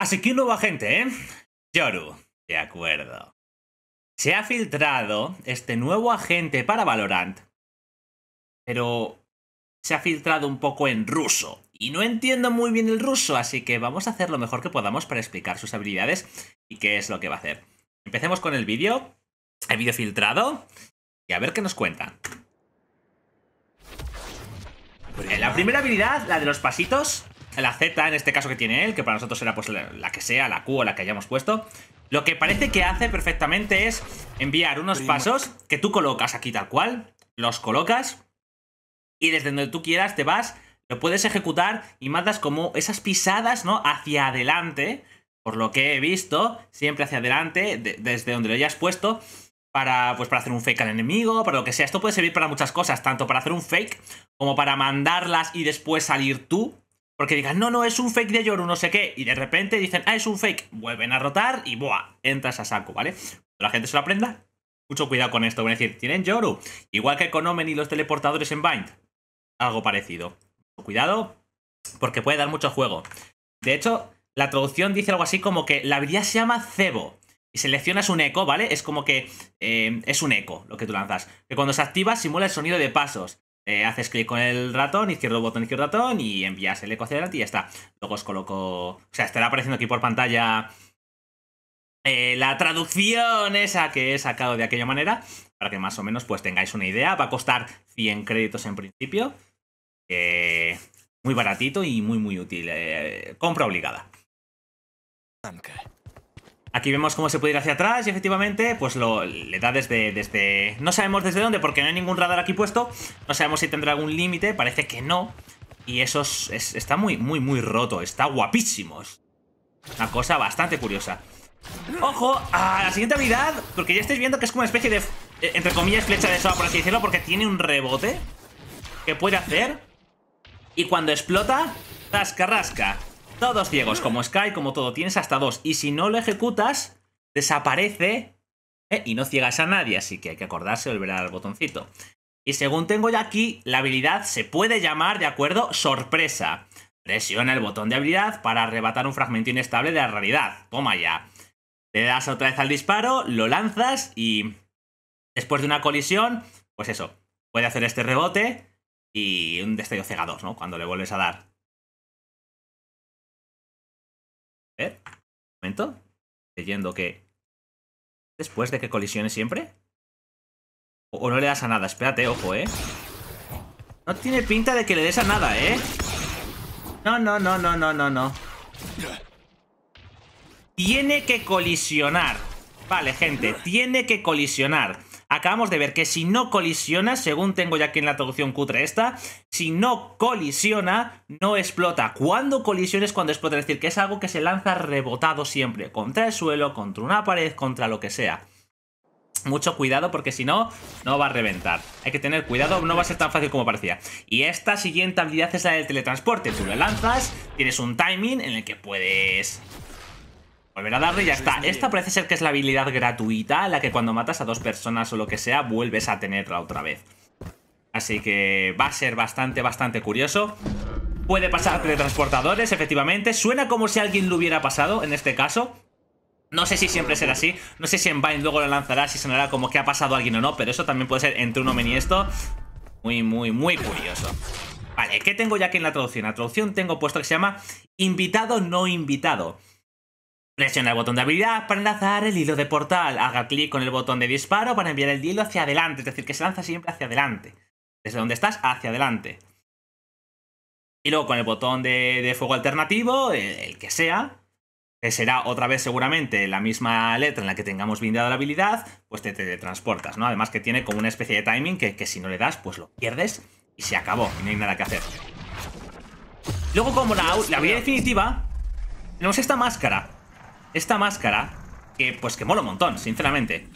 Así que un nuevo agente, ¿eh? Yoru, de acuerdo. Se ha filtrado este nuevo agente para Valorant, pero se ha filtrado un poco en ruso. Y no entiendo muy bien el ruso, así que vamos a hacer lo mejor que podamos para explicar sus habilidades y qué es lo que va a hacer. Empecemos con el vídeo, el vídeo filtrado, y a ver qué nos cuenta. Eh, la primera habilidad, la de los pasitos, la Z en este caso que tiene él, que para nosotros era pues la, que sea, la Q o la que hayamos puesto, lo que parece que hace perfectamente es enviar unos pasos que tú colocas aquí tal cual, los colocas y desde donde tú quieras te vas, lo puedes ejecutar y mandas como esas pisadas, ¿no? Hacia adelante, por lo que he visto, siempre hacia adelante, desde donde lo hayas puesto. Para, pues, para hacer un fake al enemigo, para lo que sea. Esto puede servir para muchas cosas, tanto para hacer un fake como para mandarlas y después salir tú porque digan, no, no, es un fake de Yoru, no sé qué. Y de repente dicen, ah, es un fake. Vuelven a rotar y ¡buah! Entras a saco, ¿vale? Cuando la gente se lo aprenda, mucho cuidado con esto. Van a decir, tienen Yoru. Igual que con y los teleportadores en Bind. Algo parecido. Cuidado, porque puede dar mucho juego. De hecho, la traducción dice algo así como que la habilidad se llama cebo. Y seleccionas un eco, ¿vale? Es como que eh, es un eco lo que tú lanzas. Que cuando se activa simula el sonido de pasos. Eh, haces clic con el ratón, izquierdo botón, izquierdo ratón y envías el eco hacia adelante y ya está. Luego os coloco... O sea, estará apareciendo aquí por pantalla eh, la traducción esa que he sacado de aquella manera para que más o menos pues tengáis una idea. Va a costar 100 créditos en principio. muy baratito y muy muy útil. Eh, compra obligada. Aquí vemos cómo se puede ir hacia atrás y efectivamente pues lo, le da desde, desde... No sabemos desde dónde porque no hay ningún radar aquí puesto. No sabemos si tendrá algún límite, parece que no. Y eso está muy, muy, muy roto. Está guapísimo. Una cosa bastante curiosa. ¡Ojo! A la siguiente habilidad, porque ya estáis viendo que es como una especie de... Eh, entre comillas, flecha de sola, por así decirlo, porque tiene un rebote que puede hacer. Y cuando explota, rasca, rasca. Todos ciegos, como Sky, como todo. Tienes hasta dos. Y si no lo ejecutas, desaparece ¿eh? y no ciegas a nadie. Así que hay que acordarse de volver al botoncito. Y según tengo ya aquí, la habilidad se puede llamar, de acuerdo, sorpresa. Presiona el botón de habilidad para arrebatar un fragmento inestable de la realidad. Toma ya. Le das otra vez al disparo, lo lanzas y después de una colisión, pues eso, puede hacer este rebote y un destello cegador, ¿no? Cuando le vuelves a dar. momento, leyendo que después de que colisione siempre. O, o no le das a nada, espérate, ojo, ¿eh? No tiene pinta de que le des a nada, ¿eh? No, no, no, no, no, no, no. Tiene que colisionar. Vale, gente, tiene que colisionar acabamos de ver que si no colisiona, según tengo ya aquí en la traducción cutre esta, si no colisiona, no explota. Cuando colisiona es cuando explota, es decir, que es algo que se lanza rebotado siempre, contra el suelo, contra una pared, contra lo que sea. Mucho cuidado porque si no, no va a reventar Hay que tener cuidado, no va a ser tan fácil como parecía Y esta siguiente habilidad es la del teletransporte Tú lo lanzas, tienes un timing en el que puedes Volver a darle y ya está. Esta parece ser que es la habilidad gratuita, la que cuando matas a dos personas o lo que sea, vuelves a tenerla otra vez. Así que va a ser bastante, bastante curioso. Puede pasar teletransportadores, efectivamente. Suena como si alguien lo hubiera pasado en este caso. No sé si siempre será así. No sé si en Vine luego lo lanzará, si sonará como que ha pasado alguien o no. Pero eso también puede ser entre un omen y esto. Muy, muy, muy curioso. Vale, ¿qué tengo ya aquí en la traducción? La traducción tengo puesto que se llama invitado no invitado. Presiona el botón de habilidad para enlazar el hilo de portal. Haga clic con el botón de disparo para enviar el hilo hacia adelante, es decir, que se lanza siempre hacia adelante. Desde donde estás, hacia adelante. Y luego con el botón de, fuego alternativo, el, que sea, que será otra vez seguramente la misma letra en la que tengamos blindado la habilidad, pues te, transportas, ¿no? Además que tiene como una especie de timing que, si no le das, pues lo pierdes y se acabó, y no hay nada que hacer. Luego como la, la habilidad definitiva, tenemos esta máscara, esta máscara, que pues que mola un montón, sinceramente.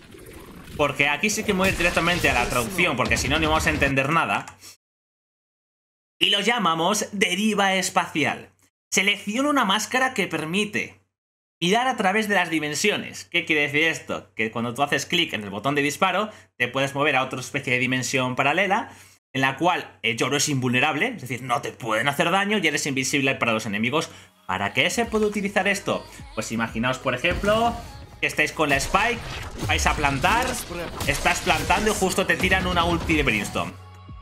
Porque aquí sí que voy directamente a la traducción, porque si no, no vamos a entender nada. Y lo llamamos deriva espacial. Selecciona una máscara que permite mirar a través de las dimensiones. ¿Qué quiere decir esto? Que cuando tú haces clic en el botón de disparo, te puedes mover a otra especie de dimensión paralela en la cual Yoru es invulnerable, es decir, no te pueden hacer daño y eres invisible para los enemigos. ¿Para qué se puede utilizar esto? Pues imaginaos, por ejemplo, que estáis con la Spike, vais a plantar, estás plantando y justo te tiran una ulti de Brimstone.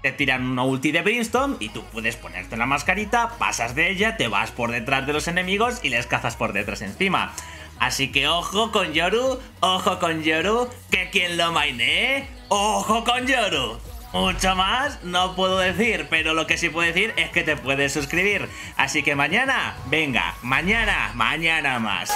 Te tiran una ulti de Brimstone y tú puedes ponerte la mascarita, pasas de ella, te vas por detrás de los enemigos y les cazas por detrás encima. Así que ojo con Yoru, ojo con Yoru, que quien lo mainé, ojo con Yoru. Mucho más no puedo decir, pero lo que sí puedo decir es que te puedes suscribir. Así que mañana, venga, mañana, mañana más.